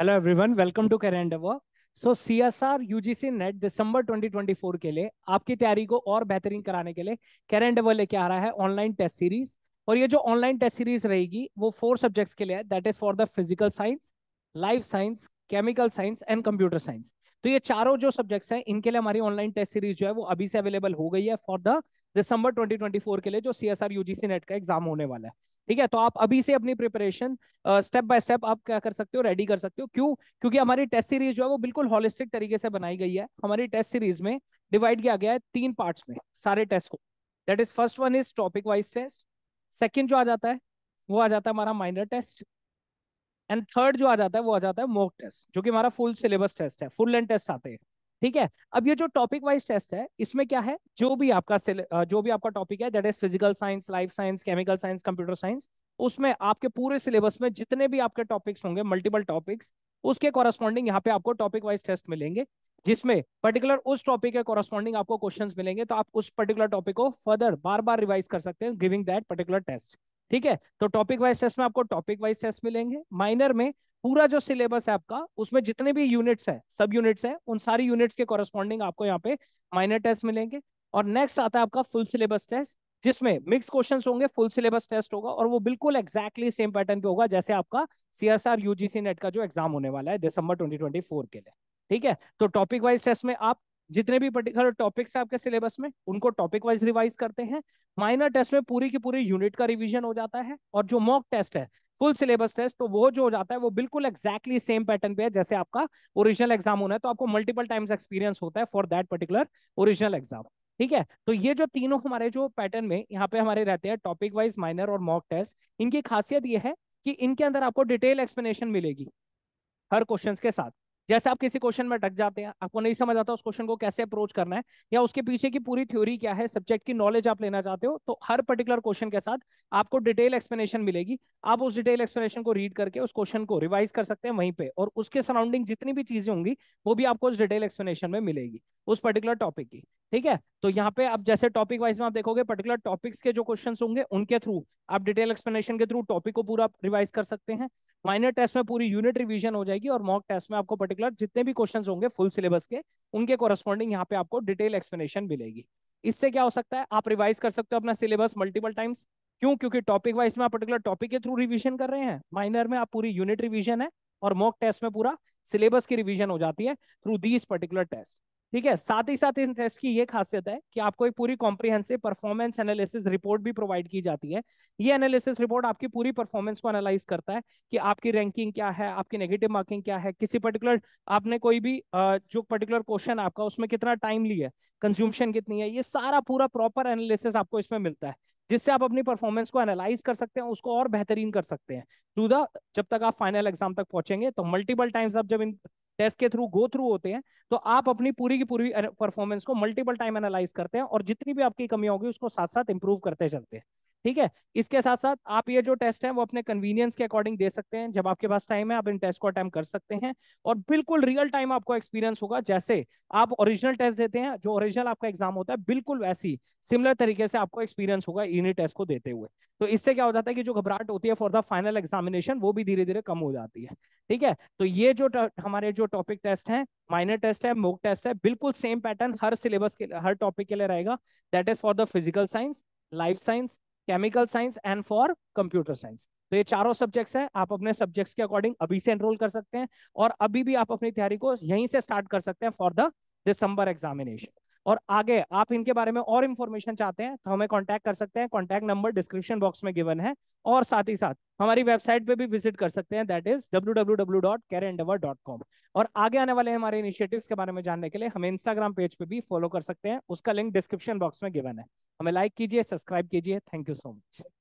hello everyone welcome to कैरेंडवा so C S R U G C net दिसंबर twenty twenty four के लिए आपकी तैयारी को और बेहतरीन कराने के लिए कैरेंडवा लेके आ रहा है ऑनलाइन टेस्ट सीरीज और ये जो ऑनलाइन टेस्ट सीरीज रहेगी वो फोर सब्जेक्ट्स के लिए है that is for the physical science life science chemical science and computer science तो ये चारों जो सब्जेक्ट्स हैं इनके लिए हमारी ऑनलाइन टेस्ट सीरीज जो है वो अभी से अवेलेबल हो गई है फॉर द दिसंबर 2024 के लिए जो C S R UGC net का एग्जाम होने वाला है ठीक है तो आप अभी से अपनी प्रिपरेशन स्टेप बाय स्टेप आप क्या कर सकते हो रेडी कर सकते हो क्यों क्योंकि हमारी टेस्ट सीरीज जो है वो बिल्कुल हॉलिस्टिक तरीके से बनाई गई है हमारी टेस्ट सीरीज में डिवाइड किया गया है तीन पार्ट्स में सारे टेस्ट को that is first one is topic wise test second जो आ जाता है वो आ जाता है हमारा माइनर टेस्ट एंड थर्ड जो आ जाता है वो आ जाता है मोक टेस्ट जो कि हमारा फुल सिलेबस टेस्ट है फुल लेंथ टेस्ट आते हैं ठीक है अब ये जो टॉपिक वाइज टेस्ट है इसमें क्या है जो भी आपका जो भी आपका टॉपिक है that is physical science life science chemical science computer science उसमें आपके पूरे सिलेबस में जितने भी आपके टॉपिक्स होंगे मल्टीपल टॉपिक्स उसके कॉरेस्पॉन्डिंग यहाँ पे आपको टॉपिक वाइज टेस्ट मिलेंगे जिसमें पर्टिकुलर उस टॉपिक के कॉरस्पॉन्डिंग आपको क्वेश्चंस मिलेंगे तो आप उस पर्टिकुलर टॉपिक को फर्दर बार बार रिवाइज कर सकते हैं गिविंग दैट पर्टिकुलर टेस्ट ठीक है तो टॉपिक वाइज टेस्ट में आपको टॉपिक वाइज टेस्ट मिलेंगे माइनर में पूरा जो सिलेबस है आपका उसमें जितने भी यूनिट्स है सब यूनिट्स है उन सारी यूनिट्स के कॉरेस्पॉन्डिंग आपको यहाँ पे माइनर टेस्ट मिलेंगे और नेक्स्ट आता है आपका फुल सिलेबस टेस्ट जिसमें मिक्स क्वेश्चंस होंगे फुल सिलेबस टेस्ट होगा और वो बिल्कुल एग्जैक्टली सेम पैटर्न पे होगा जैसे आपका सीएसआर यूजीसी नेट का जो एग्जाम होने वाला है दिसंबर 2024 के लिए ठीक है तो टॉपिक वाइज टेस्ट में आप जितने भी पर्टिकुलर टॉपिक्स हैं आपके सिलेबस में उनको टॉपिक वाइज रिवाइज करते हैं माइनर टेस्ट में पूरी की पूरी यूनिट का रिविजन हो जाता है और जो मॉक टेस्ट है फुल सिलेबस टेस्ट तो वो जो हो जाता है वो बिल्कुल एक्जैक्टली सेम पैटर्न पे है जैसे आपका ओरिजिनल एग्जाम होना है तो आपको मल्टीपल टाइम्स एक्सपीरियंस होता है for that particular original exam ठीक है तो ये जो तीनों हमारे जो पैटर्न में यहाँ पे हमारे रहते हैं टॉपिक वाइज माइनर और मॉक टेस्ट इनकी खासियत ये है कि इनके अंदर आपको डिटेल एक्सप्लेनेशन मिलेगी हर क्वेश्चन के साथ जैसे आप किसी क्वेश्चन में अटक जाते हैं आपको नहीं समझ आता उस क्वेश्चन को कैसे अप्रोच करना है या उसके पीछे की पूरी थ्योरी क्या है सब्जेक्ट की नॉलेज आप लेना चाहते हो तो हर पर्टिकुलर क्वेश्चन के साथ आपको डिटेल एक्सप्लेनेशन मिलेगी आप उस डिटेल एक्सप्लेनेशन को रीड करके उस क्वेश्चन को रिवाइज कर सकते हैं वहीं पे और उसके सराउंडिंग जितनी भी चीजें होंगी वो भी आपको उस डिटेल एक्सप्लेनेशन में मिलेगी उस पर्टिकुलर टॉपिक की ठीक है तो यहाँ पे आप जैसे टॉपिक वाइज में आप देखोगे पर्टिकुलर टॉपिक्स के जो क्वेश्चन होंगे उनके थ्रू आप डिटेल एक्सप्लेनेशन के थ्रू टॉपिक को पूरा रिवाइज कर सकते हैं माइनर टेस्ट में पूरी यूनिट रिवीजन हो जाएगी और मॉक टेस्ट में आपको पर्टिकुलर जितने भी क्वेश्चन होंगे फुल सिलेबस के उनके कोरस्पॉन्डिंग यहाँ पे आपको डिटेल एक्सप्लेनेशन मिलेगी इससे क्या हो सकता है आप रिवाइज कर सकते हो अपना सिलेबस मल्टीपल टाइम्स क्यों क्योंकि टॉपिक वाइज में आप पर्टिकुलर टॉपिक के थ्रू रिविजन कर रहे हैं माइनर में आप पूरी यूनिट रिविजन है और मॉक टेस्ट में पूरा सिलेबस की रिविजन हो जाती है थ्रू दीज पर्टिकुलर टेस्ट ठीक है साथ ही साथ इन टेस्ट की ये खासियत है कि आपको एक पूरी कॉम्प्रिहेंसिव परफॉर्मेंस एनालिसिस रिपोर्ट भी प्रोवाइड की जाती है ये एनालिसिस रिपोर्ट आपकी पूरी परफॉर्मेंस को एनालाइज करता है कि आपकी रैंकिंग क्या है आपकी नेगेटिव मार्किंग क्या है किसी पर्टिकुलर आपने कोई भी जो पर्टिकुलर क्वेश्चन आपका उसमें कितना टाइम लिया है कंज्यूमशन कितनी है ये सारा पूरा प्रॉपर एनालिसिस आपको इसमें मिलता है जिससे आप अपनी परफॉर्मेंस को एनालाइज कर सकते हैं उसको और बेहतरीन कर सकते हैं टू द जब तक आप फाइनल एग्जाम तक पहुंचेंगे तो मल्टीपल टाइम्स आप जब इन टेस्ट के थ्रू गो थ्रू होते हैं तो आप अपनी पूरी की पूरी परफॉर्मेंस को मल्टीपल टाइम एनालाइज करते हैं और जितनी भी आपकी कमियां होगी उसको साथ साथ इंप्रूव करते चलते हैं ठीक है इसके साथ साथ आप ये जो टेस्ट है वो अपने कन्वीनियंस के अकॉर्डिंग दे सकते हैं जब आपके पास टाइम है आप इन टेस्ट को अटैम्प कर सकते हैं और बिल्कुल रियल टाइम आपको एक्सपीरियंस होगा जैसे आप ओरिजिनल टेस्ट देते हैं जो ओरिजिनल आपका एग्जाम होता है बिल्कुल वैसी सिमिलर तरीके से आपको एक्सपीरियंस होगा यूनिट टेस्ट को देते हुए तो इससे क्या हो जाता है कि जो घबराहट होती है फॉर द फाइनल एग्जामिनेशन वो भी धीरे धीरे कम हो जाती है ठीक है तो ये जो हमारे जो टॉपिक टेस्ट है माइनर टेस्ट है मोक टेस्ट है बिल्कुल सेम पैटर्न हर सिलेबस के हर टॉपिक के लिए रहेगा that is for the physical science life science chemical science and for computer science तो ये चारों सब्जेक्ट्स हैं आप अपने सब्जेक्ट्स के अकॉर्डिंग अभी से एनरोल कर सकते हैं और अभी भी आप अपनी तैयारी को यहीं से स्टार्ट कर सकते हैं फॉर द दिसंबर एग्जामिनेशन और आगे आप इनके बारे में और इन्फॉर्मेशन चाहते हैं तो हमें कॉन्टैक्ट कर सकते हैं कॉन्टैक्ट नंबर डिस्क्रिप्शन बॉक्स में गिवन है और साथ ही साथ हमारी वेबसाइट पे भी विजिट कर सकते हैं दैट इज डब्ल्यू और आगे आने वाले हमारे इनिशिएटिव्स के बारे में जानने के लिए हमें इंस्टाग्राम पेज पे भी फॉलो कर सकते हैं उसका लिंक डिस्क्रिप्शन बॉक्स में गिवन है हमें लाइक कीजिए सब्सक्राइब कीजिए थैंक यू सो मच